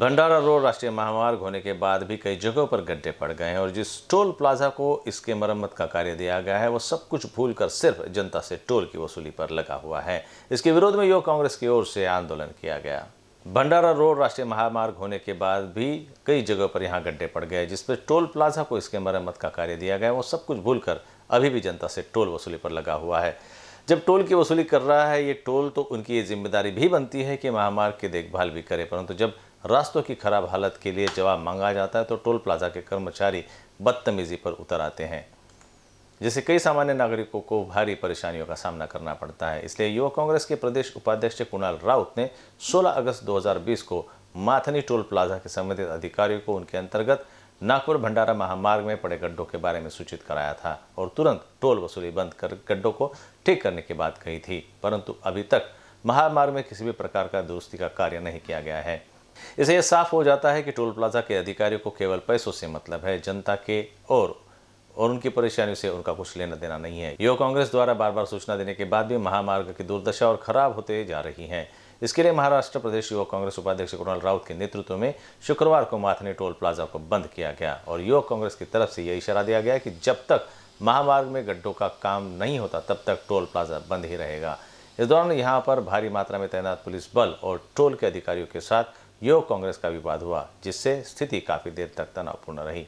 भंडारा road राष्ट्रीय महामार्ग होने के बाद भी कई जगहों पर गड्ढे पड़ गए हैं और जिस टोल प्लाजा को इसके मरम्मत का कार्य दिया गया है वो सब कुछ भूलकर सिर्फ जनता से टोल की वसूली पर लगा हुआ है इसके विरोध में युवा कांग्रेस की ओर से आंदोलन किया गया भंडारा रोड राष्ट्रीय महामार्ग होने के बाद भी कई जगहों पर यहाँ गड्ढे पड़ गए जिस पर टोल प्लाजा को इसके मरम्मत का कार्य दिया गया वो सब कुछ भूल अभी भी जनता से टोल वसूली पर लगा हुआ है जब टोल की वसूली कर रहा है ये टोल तो उनकी ये जिम्मेदारी भी बनती है कि महामार्ग की देखभाल भी करे परंतु जब रास्तों की खराब हालत के लिए जवाब मांगा जाता है तो टोल प्लाजा के कर्मचारी बदतमीज़ी पर उतर आते हैं जिससे कई सामान्य नागरिकों को भारी परेशानियों का सामना करना पड़ता है इसलिए युवा कांग्रेस के प्रदेश उपाध्यक्ष कुणाल राउत ने 16 अगस्त 2020 को माथनी टोल प्लाजा के संबंधित अधिकारियों को उनके अंतर्गत नागपुर भंडारा महामार्ग में पड़े गड्ढों के बारे में सूचित कराया था और तुरंत टोल वसूली बंद कर गड्ढों को ठीक करने की बात कही थी परंतु अभी तक महामार्ग में किसी भी प्रकार का दुरुस्ती का कार्य नहीं किया गया है इसे यह साफ हो जाता है कि टोल प्लाजा के अधिकारियों को केवल पैसों से मतलब है जनता के और और उनकी परेशानियों से उनका कुछ लेना देना नहीं है युवा कांग्रेस द्वारा बार बार सूचना देने के बाद भी महामार्ग की दुर्दशा और खराब होते जा रही है इसके लिए महाराष्ट्र प्रदेश युवा कांग्रेस उपाध्यक्ष कुणाल राउत के नेतृत्व में शुक्रवार को माथनी टोल प्लाजा को बंद किया गया और युवा कांग्रेस की तरफ से यह इशारा दिया गया कि जब तक महामार्ग में गड्ढों का काम नहीं होता तब तक टोल प्लाजा बंद ही रहेगा इस दौरान यहाँ पर भारी मात्रा में तैनात पुलिस बल और टोल के अधिकारियों के साथ योग कांग्रेस का विवाद हुआ जिससे स्थिति काफ़ी देर तक तनावपूर्ण रही